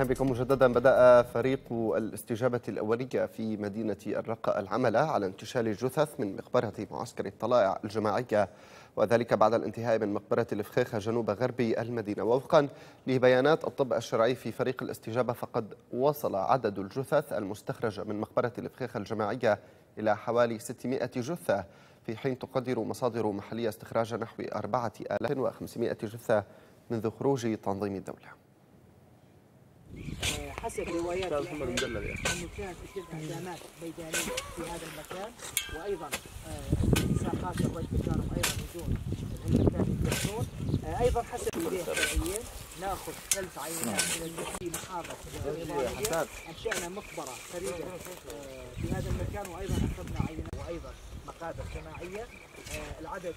اهلا بكم مجددا بدا فريق الاستجابه الاوليه في مدينه الرقه العمل على انتشال الجثث من مقبره معسكر الطلائع الجماعيه وذلك بعد الانتهاء من مقبرة الفخيخة جنوب غربي المدينة ووفقا لبيانات الطب الشرعي في فريق الاستجابة فقد وصل عدد الجثث المستخرجة من مقبرة الفخيخة الجماعية إلى حوالي 600 جثة في حين تقدر مصادر محلية استخراج نحو 4500 جثة منذ خروج تنظيم الدولة حسب روايات الاستاذ محمد مدلل يعني انه كانت تشير اعدامات ميدانيه في هذا المكان وايضا التساقات آه، الرجل كانوا ايضا يجون المكان يدخلون آه، ايضا حسب روايات الشرعيه ناخذ ثلث عينات من المحيط محاضر انشانا مقبره فريده آه، في هذا المكان وايضا اخذنا عينات وايضا مقابر جماعيه العدد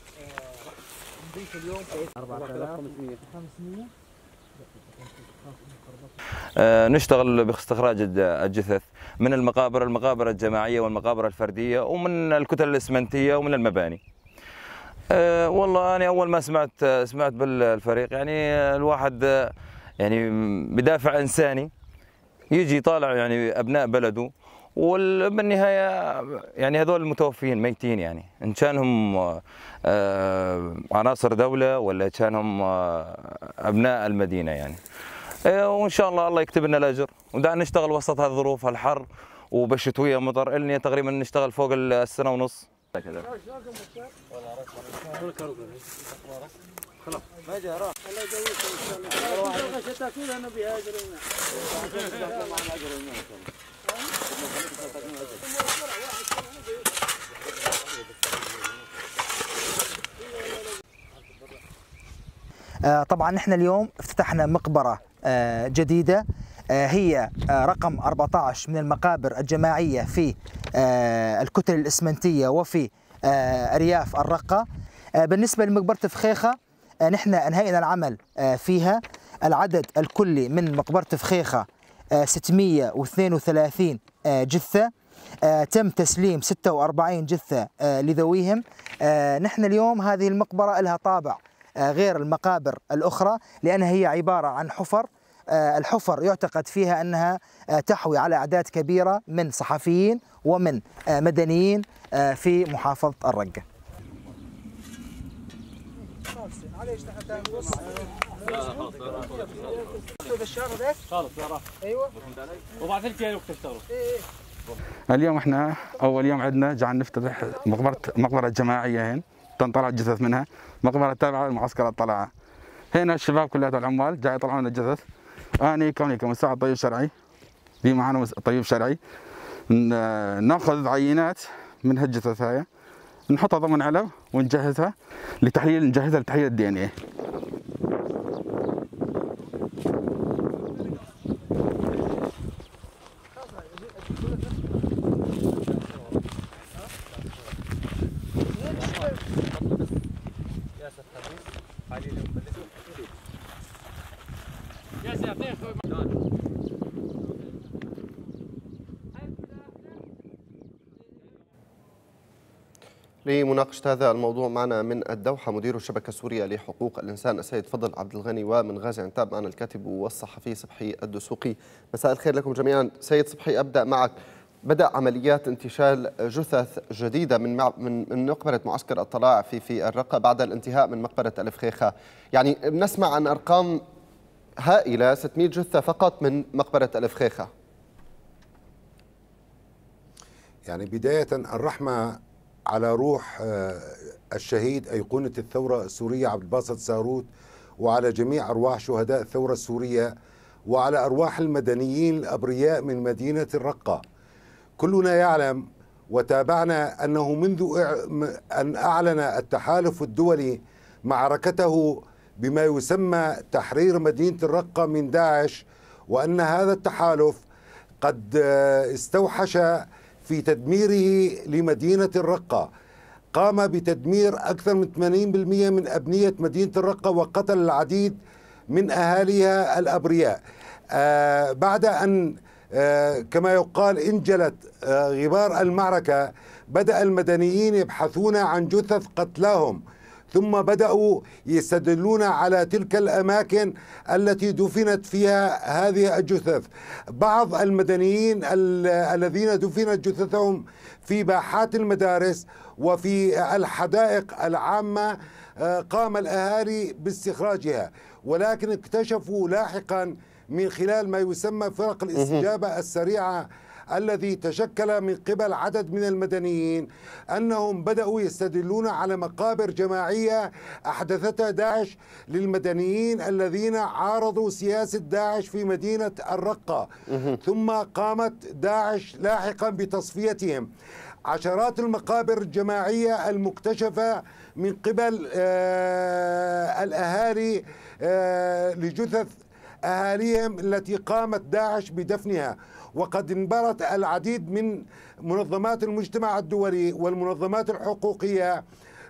نضيف اليوم 4500 500 آه، نشتغل باستخراج الجثث من المقابر المقابر الجماعية والمقابر الفردية ومن الكتل الإسمنتية ومن المباني آه، والله أنا أول ما سمعت سمعت بالفريق يعني الواحد يعني بدافع إنساني يجي طالع يعني أبناء بلده وبالنهاية يعني هذول المتوفيين ميتين يعني إن كانهم آه، عناصر دولة ولا كانهم أبناء المدينة يعني إيه، وان شاء الله الله يكتب لنا الاجر ودعنا نشتغل وسط هذه الظروف الحر وبالشتويه مطر النيا تقريبا نشتغل فوق السنه ونص كذا آه، طبعا احنا اليوم افتتحنا مقبره آه، جديدة آه، هي آه، رقم 14 من المقابر الجماعية في الكتل الإسمنتية وفي أرياف الرقة بالنسبة لمقبرة فخيخة نحن أنهينا العمل فيها العدد الكلي من مقبرة فخيخة 632 جثة تم تسليم 46 جثة لذويهم نحن اليوم هذه المقبرة لها طابع آه، غير المقابر الأخرى لأنها هي عبارة عن حفر آه، الحفر يعتقد فيها أنها آه، تحوي على أعداد كبيرة من صحفيين ومن مدنيين في محافظة الرقة اليوم احنا اول يوم عندنا جعلنا نفتتح مقبره مقبره جماعيه هنا تنطلع الجثث منها مقبرة تابعة لمعسكر الطلعة هنا الشباب كلها العمال جاي يطلعون الجثث أنا كوني كمساعد طبيب شرعي دي معانا طبيب شرعي ناخذ عينات من هالجثث هاي نحطها ضمن علب ونجهزها لتحليل نجهزها لتحليل الدي ان ايه نناقش هذا الموضوع معنا من الدوحة مدير الشبكة السورية لحقوق الإنسان السيد فضل عبد الغني ومن غازي عنتاب معنا الكاتب والصحفي صبحي الدسوقي مساء الخير لكم جميعا سيد صبحي أبدأ معك بدأ عمليات انتشال جثث جديدة من من من مقبرة معسكر الطلاع في في الرقة بعد الانتهاء من مقبرة الفخيخة يعني بنسمع عن أرقام هائلة 600 جثة فقط من مقبرة الفخيخة يعني بداية الرحمة على روح آه، الشهيد أيقونة الثورة السورية عبد الباسط ساروت وعلى جميع أرواح شهداء الثورة السورية وعلى أرواح المدنيين الأبرياء من مدينة الرقة كلنا يعلم وتابعنا أنه منذ أن أعلن التحالف الدولي معركته بما يسمى تحرير مدينة الرقة من داعش وأن هذا التحالف قد آه، استوحش في تدميره لمدينة الرقة قام بتدمير أكثر من 80% من أبنية مدينة الرقة وقتل العديد من أهاليها الأبرياء آه، بعد أن آه، كما يقال انجلت آه، غبار المعركة بدأ المدنيين يبحثون عن جثث قتلاهم ثم بدأوا يستدلون على تلك الأماكن التي دفنت فيها هذه الجثث بعض المدنيين الذين دفنت جثثهم في باحات المدارس وفي الحدائق العامة آه، قام الأهالي باستخراجها ولكن اكتشفوا لاحقا من خلال ما يسمى فرق الاستجابة السريعة الذي تشكل من قبل عدد من المدنيين أنهم بدأوا يستدلون على مقابر جماعية أحدثتها داعش للمدنيين الذين عارضوا سياسة داعش في مدينة الرقة ثم قامت داعش لاحقا بتصفيتهم عشرات المقابر الجماعية المكتشفة من قبل آه، الأهالي آه، لجثث أهاليهم التي قامت داعش بدفنها وقد انبرت العديد من منظمات المجتمع الدولي والمنظمات الحقوقية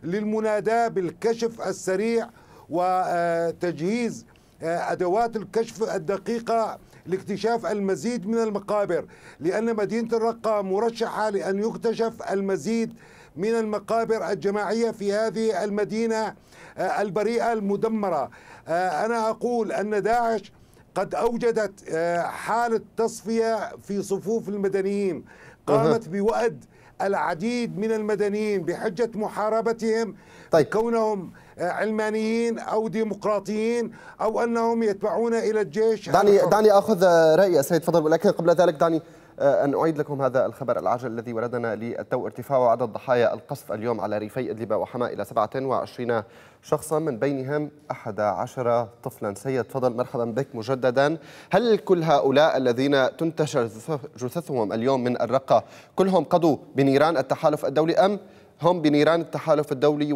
للمناداة بالكشف السريع وتجهيز آه، أدوات الكشف الدقيقة لاكتشاف المزيد من المقابر لأن مدينة الرقة مرشحة لأن يكتشف المزيد من المقابر الجماعية في هذه المدينة آه، البريئة المدمرة آه، أنا أقول أن داعش قد أوجدت آه، حالة تصفية في صفوف المدنيين قامت بوأد العديد من المدنيين بحجة محاربتهم طيب. كونهم آه، علمانيين أو ديمقراطيين أو أنهم يتبعون إلى الجيش دعني, دعني أخذ رأي سيد فضل ولكن قبل ذلك دعني آه، أن أعيد لكم هذا الخبر العاجل الذي وردنا للتو ارتفاع عدد ضحايا القصف اليوم على ريفي إدلب وحماة إلى 27 شخصا من بينهم 11 طفلا سيد فضل مرحبا بك مجددا هل كل هؤلاء الذين تنتشر جثثهم اليوم من الرقة كلهم قضوا بنيران التحالف الدولي أم هم بنيران التحالف الدولي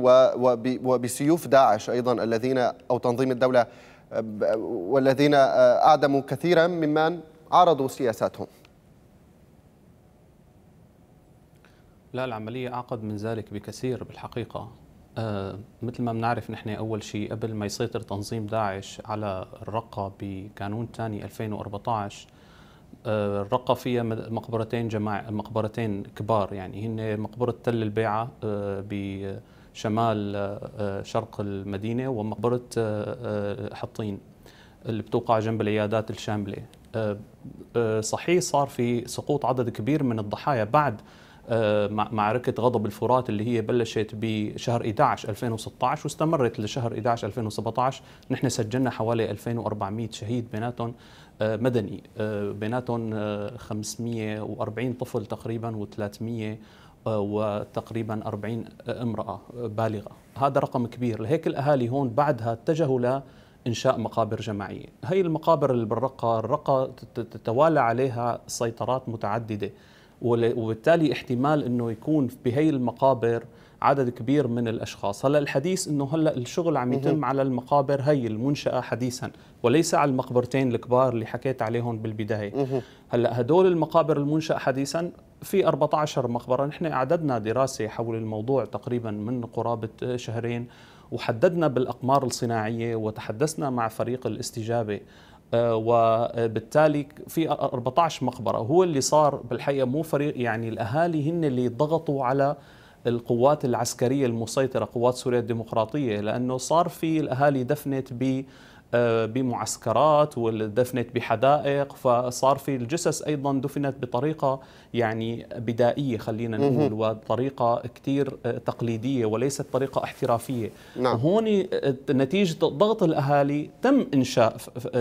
وبسيوف داعش أيضا الذين أو تنظيم الدولة آه، والذين آه، أعدموا كثيرا ممن عارضوا سياساتهم لا العملية أعقد من ذلك بكثير بالحقيقة آه مثل ما بنعرف نحن أول شيء قبل ما يسيطر تنظيم داعش على الرقة بكانون ثاني 2014 آه الرقة فيها مقبرتين جماع مقبرتين كبار يعني هن مقبرة تل البيعة آه بشمال آه، شرق المدينة ومقبرة آه، آه، حطين اللي بتوقع جنب العيادات الشاملة صحيح صار في سقوط عدد كبير من الضحايا بعد آه، معركة غضب الفرات اللي هي بلشت بشهر 11 2016 واستمرت لشهر 11 2017 نحن سجلنا حوالي 2400 شهيد بيناتهم آه، مدني آه، بيناتهم 540 طفل تقريبا و300 وتقريبا 40 امرأة بالغة هذا رقم كبير لهيك الأهالي هون بعدها اتجهوا انشاء مقابر جماعيه، هي المقابر اللي بالرقه، الرقه تتوالى عليها سيطرات متعدده، وبالتالي احتمال انه يكون بهي المقابر عدد كبير من الاشخاص هلا الحديث انه هلا الشغل عم يتم على المقابر هي المنشاه حديثا وليس على المقبرتين الكبار اللي حكيت عليهم بالبدايه هلا هدول المقابر المنشاه حديثا في 14 مقبره نحن اعددنا دراسه حول الموضوع تقريبا من قرابه آه، شهرين وحددنا بالاقمار الصناعيه وتحدثنا مع فريق الاستجابه آه، وبالتالي في 14 مقبره هو اللي صار بالحقيقه مو فريق يعني الاهالي هن اللي ضغطوا على القوات العسكريه المسيطره قوات سوريا الديمقراطيه لانه صار في الاهالي دفنت ب آه، بمعسكرات ودفنت بحدائق فصار في الجثث ايضا دفنت بطريقه يعني بدائيه خلينا نقول وطريقه كثير آه، تقليديه وليست طريقه احترافيه نعم. هون آه، نتيجه ضغط الاهالي تم انشاء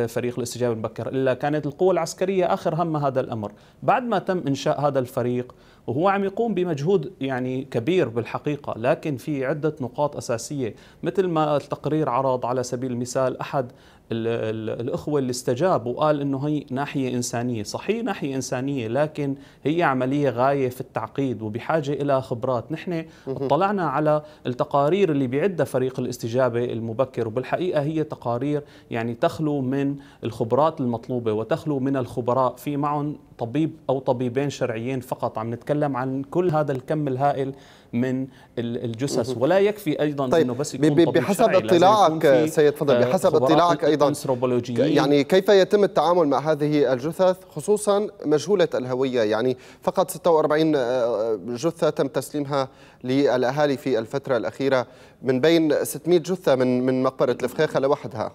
فريق الاستجابه المبكر الا كانت القوى العسكريه اخر هم هذا الامر بعد ما تم انشاء هذا الفريق وهو عم يقوم بمجهود يعني كبير بالحقيقه لكن في عده نقاط اساسيه مثل ما التقرير عرض على سبيل المثال احد الأخوة اللي استجابوا وقال أنه هي ناحية إنسانية صحيح ناحية إنسانية لكن هي عملية غاية في التعقيد وبحاجة إلى خبرات نحن اطلعنا على التقارير اللي بيعدها فريق الاستجابة المبكر وبالحقيقة هي تقارير يعني تخلو من الخبرات المطلوبة وتخلو من الخبراء في معهم طبيب او طبيبين شرعيين فقط عم نتكلم عن كل هذا الكم الهائل من الجسس ولا يكفي ايضا طيب انه بس يكون طبيب بحسب اطلاعك سيد فضل آه، بحسب اطلاعك ايضا يعني كيف يتم التعامل مع هذه الجثث خصوصا مجهوله الهويه يعني فقط 46 آه، جثه تم تسليمها للاهالي في الفتره الاخيره من بين 600 جثه من من مقبره الفخيخه لوحدها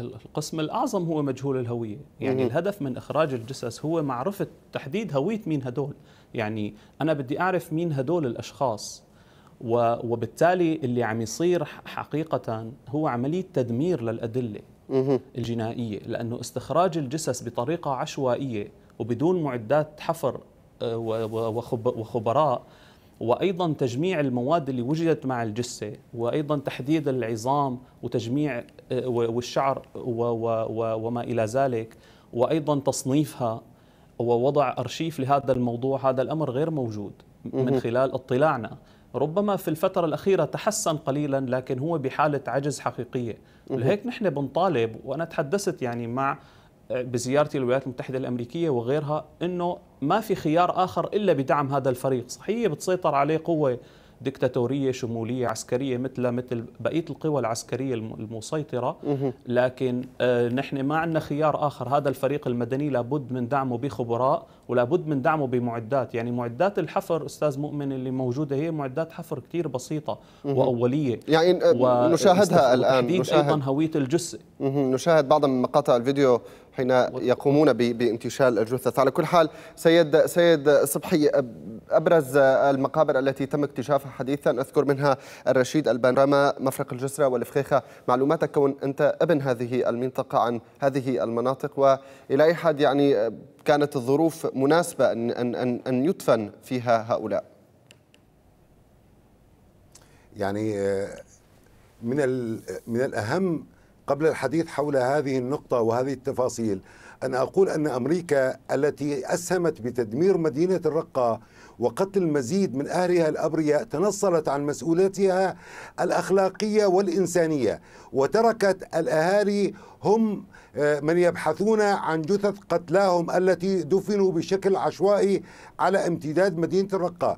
القسم الأعظم هو مجهول الهوية يعني مم. الهدف من إخراج الجثث هو معرفة تحديد هوية مين هدول يعني أنا بدي أعرف مين هدول الأشخاص وبالتالي اللي عم يصير حقيقة هو عملية تدمير للأدلة الجنائية لأنه استخراج الجثث بطريقة عشوائية وبدون معدات حفر آه، وخبراء وايضا تجميع المواد اللي وجدت مع الجثه وايضا تحديد العظام وتجميع آه، والشعر وما الى ذلك وايضا تصنيفها ووضع ارشيف لهذا الموضوع هذا الامر غير موجود من خلال اطلاعنا ربما في الفترة الأخيرة تحسن قليلا لكن هو بحالة عجز حقيقية لهيك نحن بنطالب وأنا تحدثت يعني مع بزيارتي للولايات المتحده الامريكيه وغيرها انه ما في خيار اخر الا بدعم هذا الفريق، صحيح بتسيطر عليه قوه دكتاتوريه شموليه عسكريه مثل مثل بقيه القوى العسكريه المسيطره لكن آه، نحن ما عندنا خيار اخر هذا الفريق المدني لابد من دعمه بخبراء ولابد من دعمه بمعدات يعني معدات الحفر استاذ مؤمن اللي موجوده هي معدات حفر كثير بسيطه واوليه يعني آه، نشاهدها الان نشاهد ايضا هويه الجثه نشاهد بعض من مقاطع الفيديو حين يقومون بانتشال الجثث على كل حال سيد سيد صبحي ابرز المقابر التي تم اكتشافها حديثا اذكر منها الرشيد البانراما مفرق الجسره والفخيخه معلوماتك كون انت ابن هذه المنطقه عن هذه المناطق والى اي حد يعني كانت الظروف مناسبه ان ان ان يدفن فيها هؤلاء يعني من من الاهم قبل الحديث حول هذه النقطة وهذه التفاصيل أن أقول أن أمريكا التي أسهمت بتدمير مدينة الرقة وقتل المزيد من أهلها الأبرياء تنصلت عن مسؤوليتها الأخلاقية والإنسانية وتركت الأهالي هم آه، من يبحثون عن جثث قتلاهم التي دفنوا بشكل عشوائي على امتداد مدينة الرقة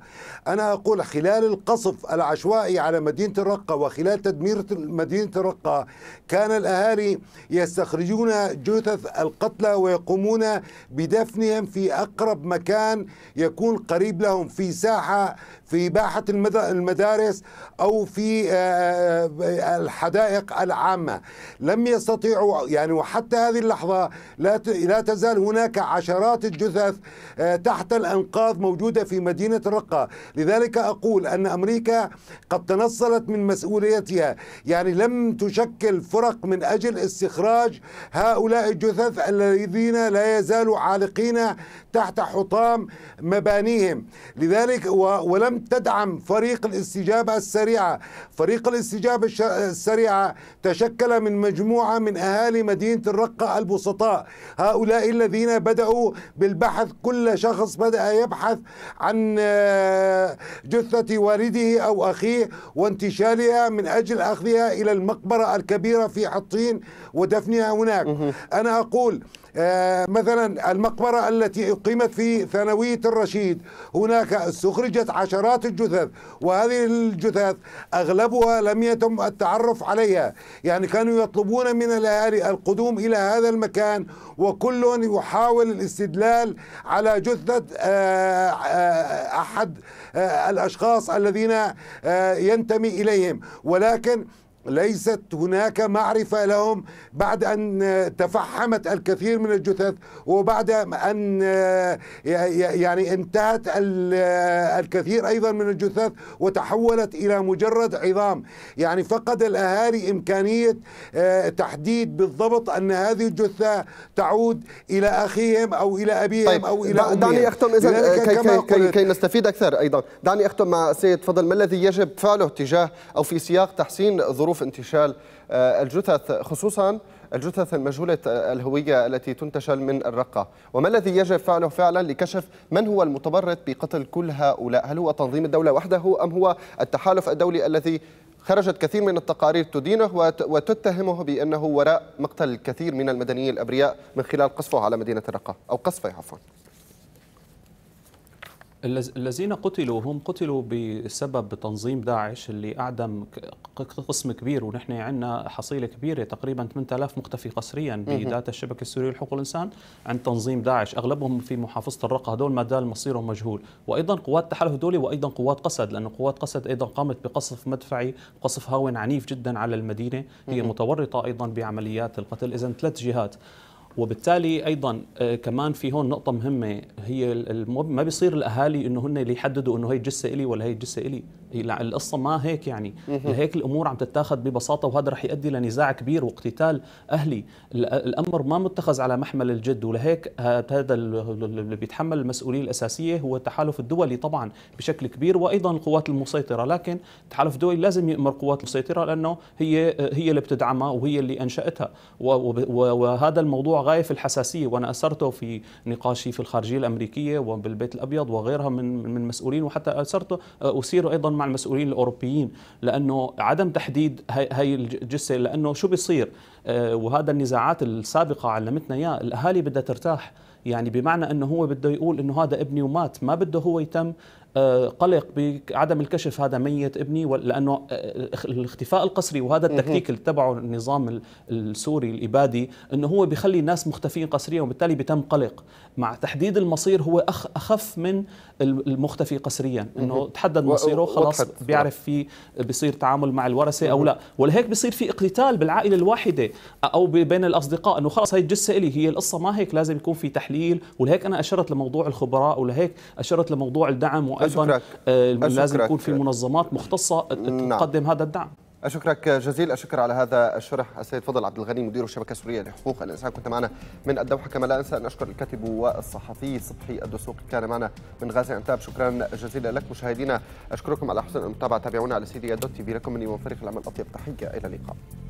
أنا أقول خلال القصف العشوائي على مدينة الرقة وخلال تدمير مدينة الرقة كان الأهالي يستخرجون جثث القتلى ويقومون بدفنهم في أقرب مكان يكون قريب له لهم في ساحة في باحة المدارس أو في آه، آه، الحدائق العامة لم يستطيعوا يعني وحتى هذه اللحظة لا لا تزال هناك عشرات الجثث آه، تحت الأنقاض موجودة في مدينة الرقة لذلك أقول أن أمريكا قد تنصلت من مسؤوليتها يعني لم تشكل فرق من أجل استخراج هؤلاء الجثث الذين لا يزالوا عالقين تحت حطام مبانيهم لذلك ولم تدعم فريق الاستجابة السريعة فريق الاستجابة السريعة تشكل من مجموعة من أهالي مدينة الرقة البسطاء هؤلاء الذين بدأوا بالبحث كل شخص بدأ يبحث عن آه، جثة والده أو أخيه وانتشالها من أجل أخذها إلى المقبرة الكبيرة في حطين ودفنها هناك أنا أقول آه، مثلا المقبرة التي أقيمت في ثانوية الرشيد هناك استخرجت عشرات الجثث وهذه الجثث أغلبها لم يتم التعرف عليها يعني كانوا يطلبون من الأهالي القدوم إلى هذا المكان وكل يحاول الاستدلال على جثة آه، آه، أحد الأشخاص الذين ينتمي إليهم ولكن ليست هناك معرفة لهم بعد أن تفحمت الكثير من الجثث وبعد أن يعني انتهت الكثير أيضا من الجثث وتحولت إلى مجرد عظام يعني فقد الأهالي إمكانية تحديد بالضبط أن هذه الجثة تعود إلى أخيهم أو إلى أبيهم طيب. أو إلى أمهم دعني أختم إذا كي, كي, كي, كي نستفيد أكثر أيضا دعني أختم مع سيد فضل ما الذي يجب فعله تجاه أو في سياق تحسين ظروف ظروف انتشال آه، الجثث خصوصا الجثث المجهولة آه، الهوية التي تنتشل من الرقة وما الذي يجب فعله فعلا لكشف من هو المتورط بقتل كل هؤلاء هل هو تنظيم الدولة وحده أم هو التحالف الدولي الذي خرجت كثير من التقارير تدينه وتتهمه بأنه وراء مقتل الكثير من المدنيين الأبرياء من خلال قصفه على مدينة الرقة أو قصفه عفوا الذين قتلوا هم قتلوا بسبب تنظيم داعش اللي أعدم قسم كبير ونحن عندنا حصيلة كبيرة تقريبا 8000 مختفي قسريا بداتا الشبكة السورية لحقوق الإنسان عند تنظيم داعش أغلبهم في محافظة الرقة هدول ما دال مصيرهم مجهول وأيضا قوات التحالف الدولي وأيضا قوات قسد لأن قوات قسد أيضا قامت بقصف مدفعي قصف هاون عنيف جدا على المدينة هي متورطة أيضا بعمليات القتل إذا ثلاث جهات وبالتالي ايضا آه، كمان في هون نقطه مهمه هي ما بيصير الاهالي انه هن اللي يحددوا انه هي جثه الي ولا هي جثه الي القصه ما هيك يعني لهيك الامور عم تتاخذ ببساطه وهذا رح يؤدي لنزاع كبير واقتتال اهلي الامر ما متخذ على محمل الجد ولهيك هذا اللي بيتحمل المسؤوليه الاساسيه هو التحالف الدولي طبعا بشكل كبير وايضا القوات المسيطره لكن التحالف الدولي لازم يامر قوات المسيطره لانه هي هي اللي بتدعمها وهي اللي انشاتها وهذا الموضوع غايه في الحساسيه وانا اثرته في نقاشي في الخارجيه الامريكيه وبالبيت الابيض وغيرها من من مسؤولين وحتى اثرته اثيره ايضا مع المسؤولين الاوروبيين لانه عدم تحديد هي الجثه لانه شو بيصير آه، وهذا النزاعات السابقه علمتنا اياه الاهالي بدها ترتاح يعني بمعنى انه هو بده يقول انه هذا ابني ومات ما بده هو يتم آه، قلق بعدم الكشف هذا ميت ابني لانه آه، الاختفاء القسري وهذا التكتيك اللي تبعه النظام السوري الابادي انه هو بيخلي الناس مختفين قسريا وبالتالي بتم قلق مع تحديد المصير هو اخف من المختفي قسريا انه تحدد مصيره خلاص بيعرف في بيصير تعامل مع الورثه او لا ولهيك بيصير في اقتتال بالعائله الواحده او بين الاصدقاء انه خلاص هي الجثه الي هي القصه ما هيك لازم يكون في تحليل ولهيك انا اشرت لموضوع الخبراء ولهيك اشرت لموضوع الدعم وايضا آه، لازم يكون في منظمات مختصه آه، نعم. تقدم نعم. هذا الدعم أشكرك جزيل الشكر على هذا الشرح السيد فضل عبد الغني مدير الشبكة السورية لحقوق الإنسان كنت معنا من الدوحة كما لا أنسى أن أشكر الكاتب والصحفي صبحي الدسوقي كان معنا من غازي أنتاب شكرا جزيلا لك مشاهدينا أشكركم على حسن المتابعة تابعونا على سيدي دوت تي في لكم مني ومن فريق العمل أطيب تحية إلى اللقاء